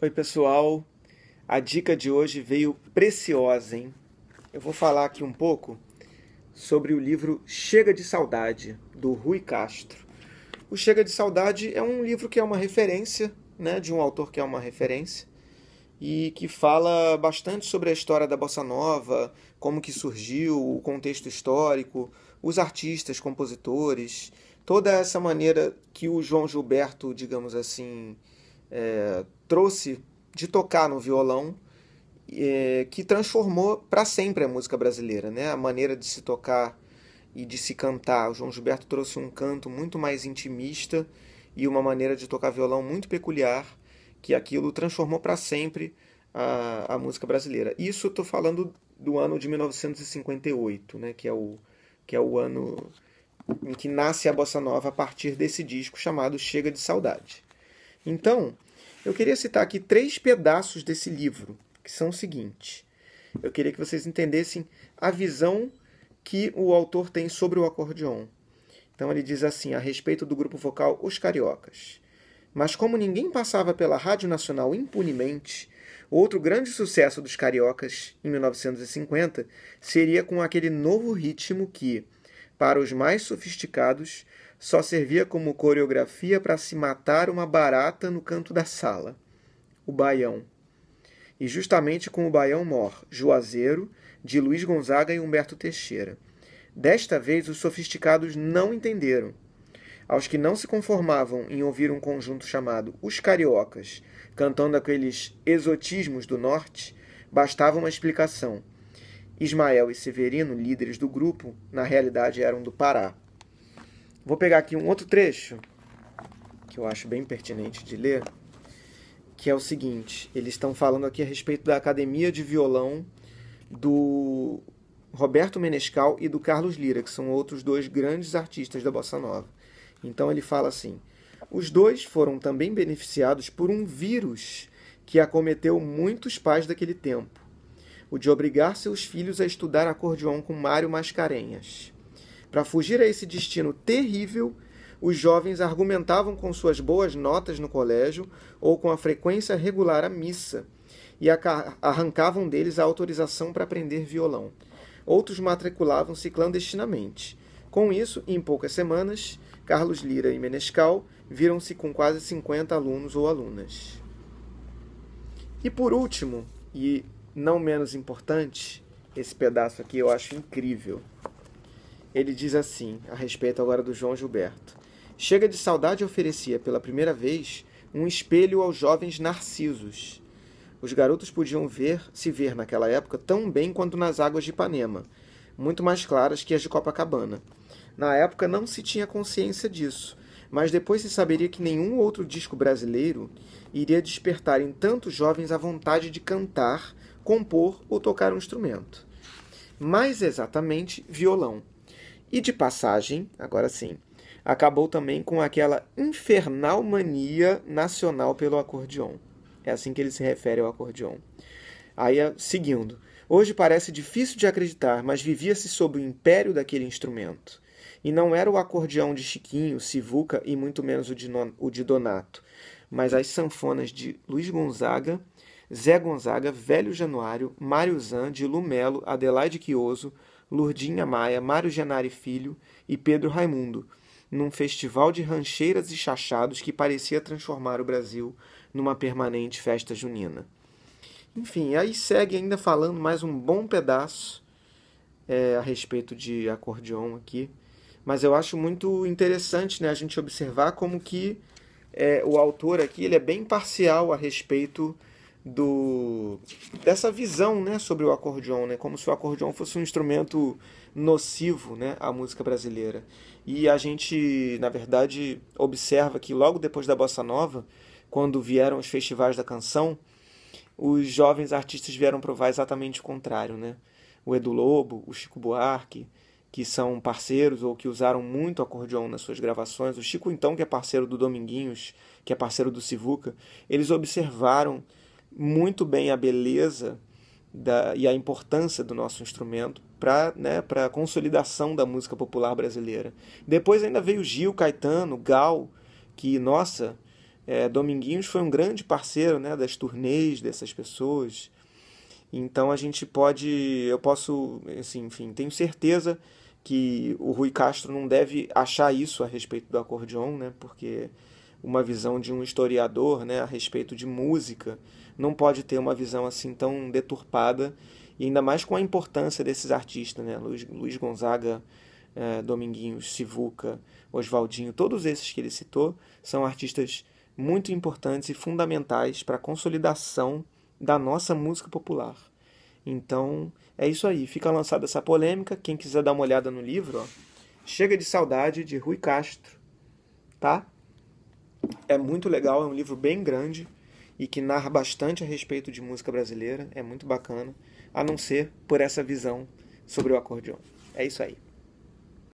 Oi, pessoal. A dica de hoje veio preciosa, hein? Eu vou falar aqui um pouco sobre o livro Chega de Saudade, do Rui Castro. O Chega de Saudade é um livro que é uma referência, né, de um autor que é uma referência e que fala bastante sobre a história da bossa nova, como que surgiu, o contexto histórico, os artistas, compositores, toda essa maneira que o João Gilberto, digamos assim, é, trouxe de tocar no violão é, que transformou para sempre a música brasileira, né? A maneira de se tocar e de se cantar. O João Gilberto trouxe um canto muito mais intimista e uma maneira de tocar violão muito peculiar que aquilo transformou para sempre a, a, música brasileira. Isso estou falando do ano de 1958, né? Que é o que é o ano em que nasce a bossa nova a partir desse disco chamado Chega de Saudade. Então, eu queria citar aqui três pedaços desse livro, que são os seguintes. Eu queria que vocês entendessem a visão que o autor tem sobre o acordeon. Então ele diz assim, a respeito do grupo vocal Os Cariocas. Mas como ninguém passava pela Rádio Nacional impunemente, outro grande sucesso dos cariocas em 1950 seria com aquele novo ritmo que, para os mais sofisticados, só servia como coreografia para se matar uma barata no canto da sala. O Baião. E justamente com o Baião Mor, Juazeiro, de Luiz Gonzaga e Humberto Teixeira. Desta vez, os sofisticados não entenderam. Aos que não se conformavam em ouvir um conjunto chamado Os Cariocas, cantando aqueles exotismos do norte, bastava uma explicação. Ismael e Severino, líderes do grupo, na realidade eram do Pará. Vou pegar aqui um outro trecho que eu acho bem pertinente de ler, que é o seguinte: eles estão falando aqui a respeito da academia de violão do Roberto Menescal e do Carlos Lira, que são outros dois grandes artistas da bossa nova. Então ele fala assim: os dois foram também beneficiados por um vírus que acometeu muitos pais daquele tempo, o de obrigar seus filhos a estudar acordeão com Mário Mascarenhas. Para fugir a esse destino terrível, os jovens argumentavam com suas boas notas no colégio ou com a frequência regular à missa e arrancavam deles a autorização para aprender violão. Outros matriculavam-se clandestinamente. Com isso, em poucas semanas, Carlos Lira e Menescal viram-se com quase 50 alunos ou alunas. E por último, e não menos importante, esse pedaço aqui eu acho incrível ele diz assim, a respeito agora do João Gilberto: Chega de saudade oferecia pela primeira vez um espelho aos jovens narcisos. Os garotos podiam ver, se ver naquela época tão bem quanto nas águas de Ipanema, muito mais claras que as de Copacabana. Na época não se tinha consciência disso, mas depois se saberia que nenhum outro disco brasileiro iria despertar em tantos jovens a vontade de cantar, compor ou tocar um instrumento. Mais exatamente, violão. E de passagem, agora sim, acabou também com aquela infernal mania nacional pelo acordeon. É assim que ele se refere ao acordeon. Aí, é, seguindo. Hoje parece difícil de acreditar, mas vivia-se sob o império daquele instrumento. E não era o acordeão de Chiquinho, Sivuca e muito menos o de, non, o de Donato, mas as sanfonas de Luiz Gonzaga, Zé Gonzaga, Velho Januário, Mário Zan, de Lumelo, Adelaide Quioso, Lurdinha Maia, Mário Genari Filho e Pedro Raimundo, num festival de rancheiras e chachados que parecia transformar o Brasil numa permanente festa junina. Enfim, aí segue ainda falando mais um bom pedaço é, a respeito de acordeon aqui, mas eu acho muito interessante né, a gente observar como que é, o autor aqui ele é bem parcial a respeito do dessa visão, né, sobre o acordeon, né, como se o acordeon fosse um instrumento nocivo, né, à música brasileira. E a gente, na verdade, observa que logo depois da bossa nova, quando vieram os festivais da canção, os jovens artistas vieram provar exatamente o contrário, né? O Edu Lobo, o Chico Buarque, que são parceiros ou que usaram muito acordeon nas suas gravações, o Chico então que é parceiro do Dominguinhos, que é parceiro do Sivuca, eles observaram muito bem a beleza da, e a importância do nosso instrumento para né, a consolidação da música popular brasileira. Depois ainda veio Gil, Caetano, Gal, que, nossa, é, Dominguinhos foi um grande parceiro né, das turnês dessas pessoas. Então a gente pode, eu posso, assim, enfim, tenho certeza que o Rui Castro não deve achar isso a respeito do acordeon, né, porque uma visão de um historiador né, a respeito de música, não pode ter uma visão assim tão deturpada, e ainda mais com a importância desses artistas, né? Luiz, Luiz Gonzaga, eh, Dominguinhos, Sivuca, Oswaldinho, todos esses que ele citou são artistas muito importantes e fundamentais para a consolidação da nossa música popular. Então, é isso aí. Fica lançada essa polêmica. Quem quiser dar uma olhada no livro, ó, Chega de Saudade, de Rui Castro, tá? é muito legal, é um livro bem grande e que narra bastante a respeito de música brasileira, é muito bacana, a não ser por essa visão sobre o acordeão. É isso aí.